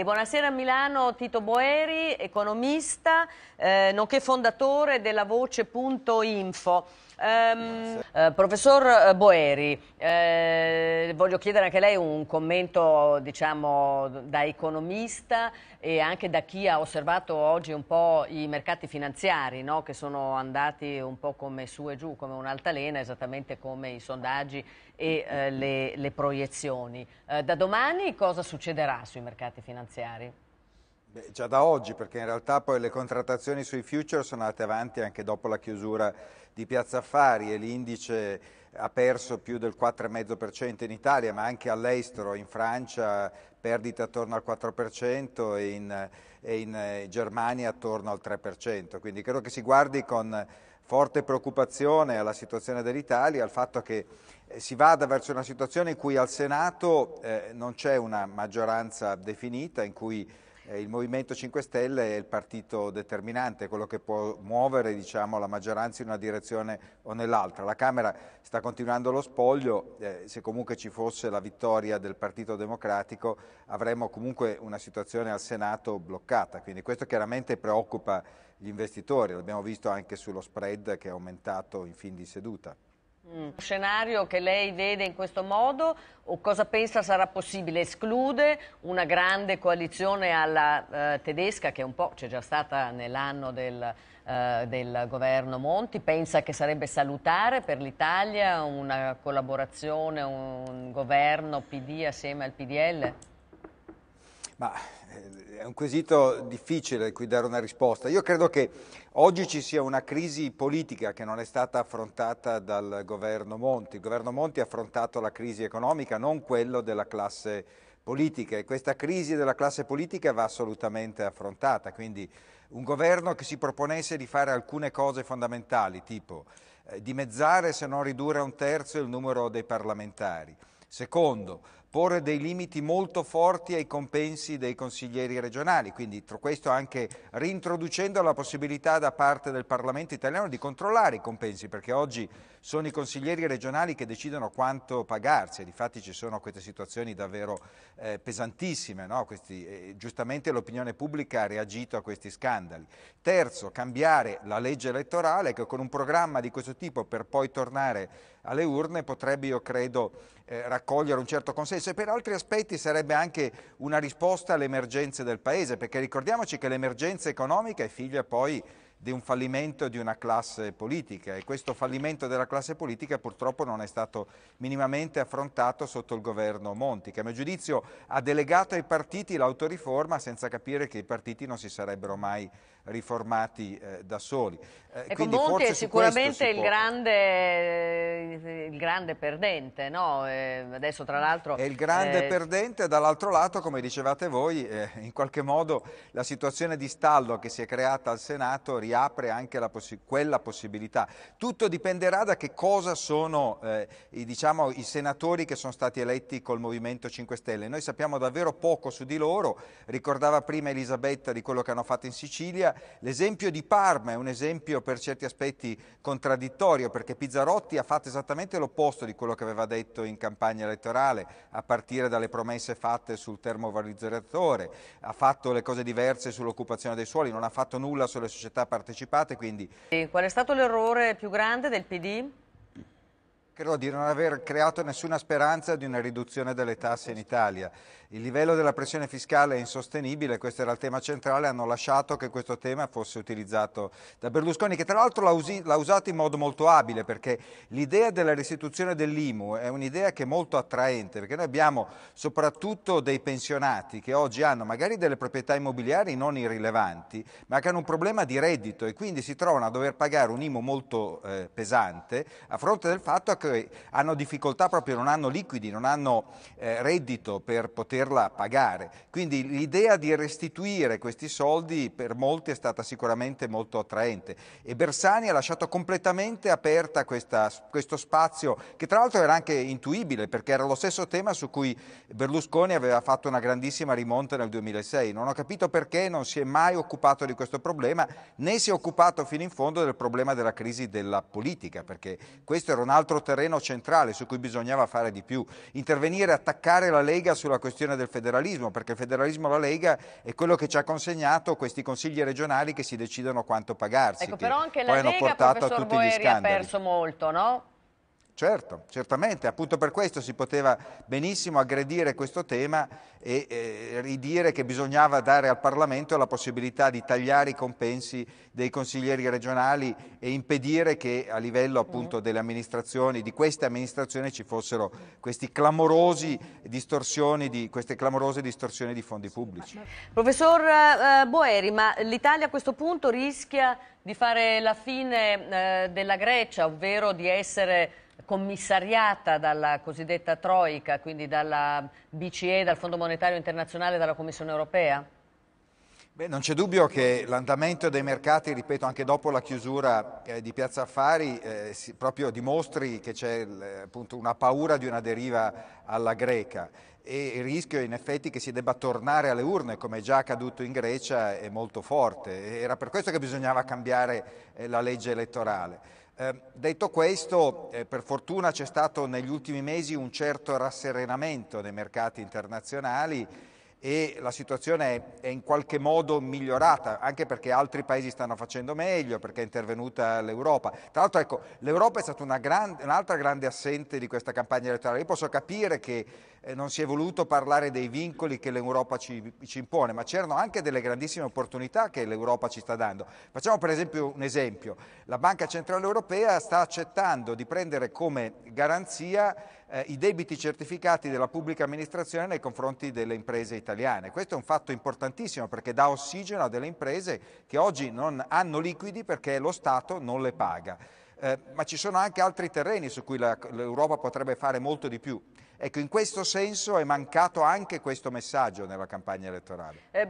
E buonasera a Milano Tito Boeri, economista, eh, nonché fondatore della voce.info. Um, eh, professor eh, Boeri, eh, voglio chiedere anche lei un commento diciamo, da economista e anche da chi ha osservato oggi un po' i mercati finanziari no? che sono andati un po' come su e giù, come un'altalena, esattamente come i sondaggi e eh, le, le, proiezioni. Eh, da domani cosa succederà sui mercati finanziari? Beh, già da oggi, perché in realtà poi le contrattazioni sui future sono andate avanti anche dopo la chiusura di Piazza Affari e l'indice ha perso più del 4,5% in Italia, ma anche all'estero, in Francia perdita attorno al 4% e in, e in eh, Germania attorno al 3%. Quindi credo che si guardi con forte preoccupazione alla situazione dell'Italia, al fatto che eh, si vada verso una situazione in cui al Senato eh, non c'è una maggioranza definita, in cui eh, il Movimento 5 Stelle è il partito determinante, quello che può muovere diciamo, la maggioranza in una direzione o nell'altra. La Camera sta continuando lo spoglio, eh, se comunque ci fosse la vittoria del Partito Democratico avremmo comunque una situazione al Senato bloccata, quindi questo chiaramente preoccupa gli investitori, l'abbiamo visto anche sullo spread che è aumentato in fin di seduta. Mm. Un scenario che lei vede in questo modo o cosa pensa sarà possibile? Esclude una grande coalizione alla eh, tedesca che un po' c'è già stata nell'anno del, eh, del, governo Monti, pensa che sarebbe salutare per l'Italia una collaborazione, un governo PD assieme al PDL? Ma è un quesito difficile a cui dare una risposta. Io credo che oggi ci sia una crisi politica che non è stata affrontata dal governo Monti. Il governo Monti ha affrontato la crisi economica, non quello della classe politica e questa crisi della classe politica va assolutamente affrontata. Quindi un governo che si proponesse di fare alcune cose fondamentali, tipo eh, dimezzare se non ridurre a un terzo il numero dei parlamentari. Secondo, porre dei limiti molto forti ai compensi dei consiglieri regionali, quindi questo anche rintroducendo la possibilità da parte del Parlamento italiano di controllare i compensi, perché oggi sono i consiglieri regionali che decidono quanto pagarsi, e difatti ci sono queste situazioni davvero eh, pesantissime, no? questi, eh, giustamente l'opinione pubblica ha reagito a questi scandali. Terzo, cambiare la legge elettorale che con un programma di questo tipo per poi tornare alle urne potrebbe, io credo, eh, raccogliere un certo consenso senso e per altri aspetti sarebbe anche una risposta alle emergenze del Paese, perché ricordiamoci che l'emergenza economica è figlia poi di un fallimento di una classe politica e questo fallimento della classe politica purtroppo non è stato minimamente affrontato sotto il governo Monti che a mio giudizio ha delegato ai partiti l'autoriforma senza capire che i partiti non si sarebbero mai riformati eh, da soli. Eh, ecco, Monti è sicuramente il, può... grande, il grande, perdente, no? eh, adesso tra l'altro... È il grande eh, perdente, dall'altro lato, come dicevate voi, eh, in qualche modo la situazione di stallo che si è creata al Senato riapre anche possi quella possibilità. Tutto dipenderà da che cosa sono eh, i, diciamo, i senatori che sono stati eletti col Movimento 5 Stelle. Noi sappiamo davvero poco su di loro, ricordava prima Elisabetta di quello che hanno fatto in Sicilia, L'esempio di Parma è un esempio per certi aspetti contraddittorio perché Pizzarotti ha fatto esattamente l'opposto di quello che aveva detto in campagna elettorale, a partire dalle promesse fatte sul termovalorizzatore, ha fatto le cose diverse sull'occupazione dei suoli, non ha fatto nulla sulle società partecipate. Quindi... E qual è stato l'errore più grande del PD? Credo di non aver creato nessuna speranza di una riduzione delle tasse in Italia. Il livello della pressione fiscale è insostenibile, questo era il tema centrale, hanno lasciato che questo tema fosse utilizzato da Berlusconi, che tra l'altro l'ha usato in modo molto abile, perché l'idea della restituzione dell'IMU è un'idea che è molto attraente, perché noi abbiamo soprattutto dei pensionati che oggi hanno magari delle proprietà immobiliari non irrilevanti, ma che hanno un problema di reddito e quindi si trovano a dover pagare un IMU molto eh, pesante a fronte del fatto che che hanno difficoltà proprio, non hanno liquidi, non hanno eh, reddito per poterla pagare. Quindi l'idea di restituire questi soldi per molti è stata sicuramente molto attraente e Bersani ha lasciato completamente aperta questa, questo spazio che tra l'altro era anche intuibile perché era lo stesso tema su cui Berlusconi aveva fatto una grandissima rimonta nel 2006. Non ho capito perché non si è mai occupato di questo problema né si è occupato fino in fondo del problema della crisi della politica perché questo era un altro terreno terreno centrale su cui bisognava fare di più, intervenire attaccare la Lega sulla questione del federalismo, perché il federalismo alla Lega è quello che ci ha consegnato questi consigli regionali che si decidono quanto pagarsi. Ecco, però anche la Lega, portato professor Boeri, ha perso molto, no? Certo, certamente, appunto per questo si poteva benissimo aggredire questo tema e eh, ridire che bisognava dare al Parlamento la possibilità di tagliare i compensi dei consiglieri regionali e impedire che a livello appunto mm-hmm. delle amministrazioni, di queste amministrazioni ci fossero queste clamorose distorsioni di, clamorose distorsioni di fondi pubblici. Professor eh, eh, Boeri, ma l'Italia a questo punto rischia di fare la fine eh, della Grecia, ovvero di essere commissariata dalla cosiddetta Troica, quindi dalla BCE, dal Fondo Monetario Internazionale e dalla Commissione Europea? Beh, non c'è dubbio che l'andamento dei mercati, ripeto, anche dopo la chiusura eh, di Piazza Affari, eh, si, proprio dimostri che c'è appunto una paura di una deriva alla greca e il rischio in effetti che si debba tornare alle urne, come è già accaduto in Grecia, è molto forte. Era per questo che bisognava cambiare eh, la legge elettorale. Eh, detto questo, eh, per fortuna c'è stato negli ultimi mesi un certo rasserenamento dei mercati internazionali e la situazione è in qualche modo migliorata, anche perché altri paesi stanno facendo meglio, perché è intervenuta l'Europa. Tra l'altro ecco, l'Europa è stata grande, un'altra grande assente di questa campagna elettorale. Io posso capire che eh, non si è voluto parlare dei vincoli che l'Europa ci, ci impone, ma c'erano anche delle grandissime opportunità che l'Europa ci sta dando. Facciamo per esempio un esempio. La Banca Centrale Europea sta accettando di prendere come garanzia eh, i debiti certificati della pubblica amministrazione nei confronti delle imprese italiane. Questo è un fatto importantissimo perché dà ossigeno a delle imprese che oggi non hanno liquidi perché lo Stato non le paga. Eh, ma ci sono anche altri terreni su cui l'Europa potrebbe fare molto di più. Ecco, in questo senso è mancato anche questo messaggio nella campagna elettorale. Eh